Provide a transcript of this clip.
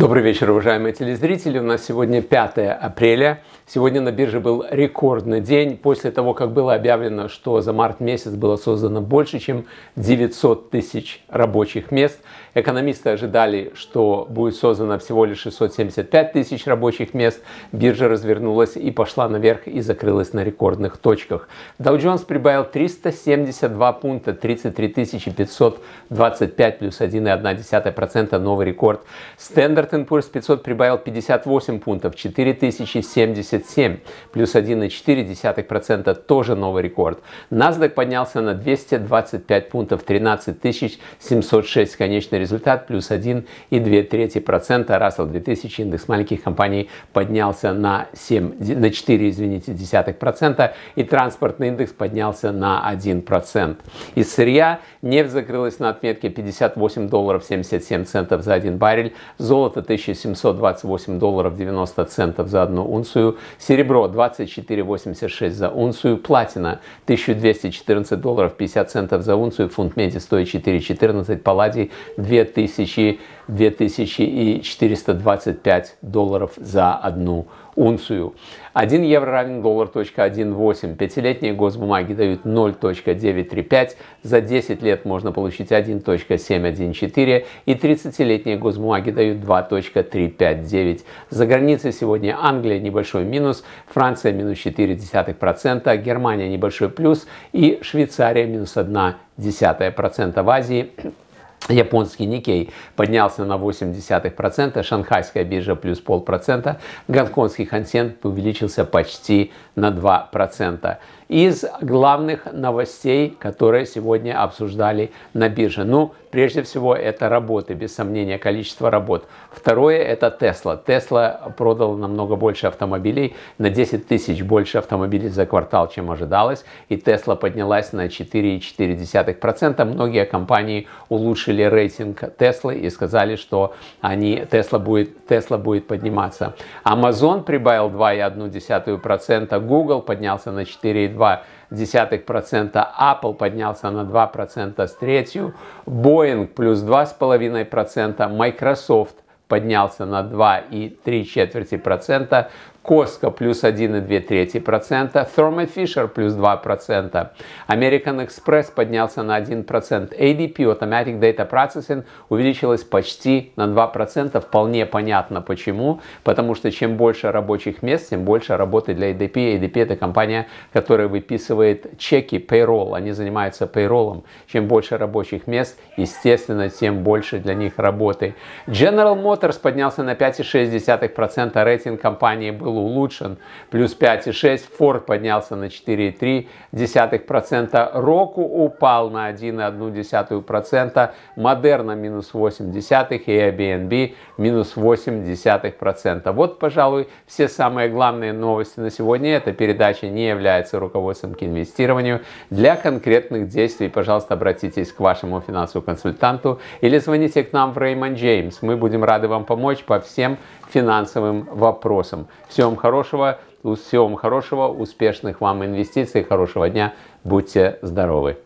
Добрый вечер, уважаемые телезрители. У нас сегодня 5 апреля. Сегодня на бирже был рекордный день. После того, как было объявлено, что за март месяц было создано больше, чем 900 тысяч рабочих мест, экономисты ожидали, что будет создано всего лишь 675 тысяч рабочих мест. Биржа развернулась и пошла наверх и закрылась на рекордных точках. Dow Jones прибавил 372 пункта, 33 525 плюс 1,1% новый рекорд. Стендарт Standard Poor's 500 прибавил 58 пунктов, 4077, плюс 1,4%, тоже новый рекорд. NASDAQ поднялся на 225 пунктов, 13706, конечный результат, плюс 1,2%. Russell 2000, индекс маленьких компаний, поднялся на, 7, на 4, извините, десятых процента, и транспортный индекс поднялся на 1%. Из сырья нефть закрылась на отметке 58 долларов 77 центов за один баррель, золото 1728 долларов 90 центов за одну унцию, серебро 24,86 за унцию, платина 1214 долларов 50 центов за унцию, фунт меди стоит 414 палладий 2000 2425 долларов за одну унцию. 1 евро равен доллар. точка 18. Пятилетние госбумаги дают 0.935. За 10 лет можно получить 1.714. И 30-летние госбумаги дают 2.359. За границей сегодня Англия небольшой минус, Франция минус 0,4%, Германия небольшой плюс и Швейцария минус 1,1%. В Азии Японский Никей поднялся на 0,8%, шанхайская биржа плюс полпроцента, гонконгский Хансен увеличился почти на 2%. Из главных новостей, которые сегодня обсуждали на бирже. Ну, прежде всего, это работы, без сомнения, количество работ. Второе – это Тесла. Тесла продал намного больше автомобилей, на 10 тысяч больше автомобилей за квартал, чем ожидалось. И Тесла поднялась на 4,4%. Многие компании улучшили снизили рейтинг Теслы и сказали, что они, Тесла, будет, Тесла будет подниматься. Amazon прибавил 2,1%, Google поднялся на 4,2%. 0,2%, Apple поднялся на 2% с третью, Boeing плюс 2,5%, Microsoft поднялся на 2,3%, Коска плюс 1,2%, Thermo Fisher плюс 2%, American Express поднялся на 1%, ADP, Automatic Data Processing, увеличилась почти на 2%, вполне понятно почему, потому что чем больше рабочих мест, тем больше работы для ADP. ADP это компания, которая выписывает чеки, payroll, они занимаются payroll. Чем больше рабочих мест, естественно, тем больше для них работы. General Motors поднялся на 5,6%, рейтинг компании был улучшен, плюс 5,6, Форд поднялся на 4,3%, Року упал на 1,1%, Модерна минус 8,1% и Airbnb минус 8,1%. Вот, пожалуй, все самые главные новости на сегодня. Эта передача не является руководством к инвестированию. Для конкретных действий, пожалуйста, обратитесь к вашему финансовому консультанту или звоните к нам в Raymond James. Мы будем рады вам помочь по всем финансовым вопросам. Все Всем хорошего, всего вам хорошего, успешных вам инвестиций, хорошего дня, будьте здоровы!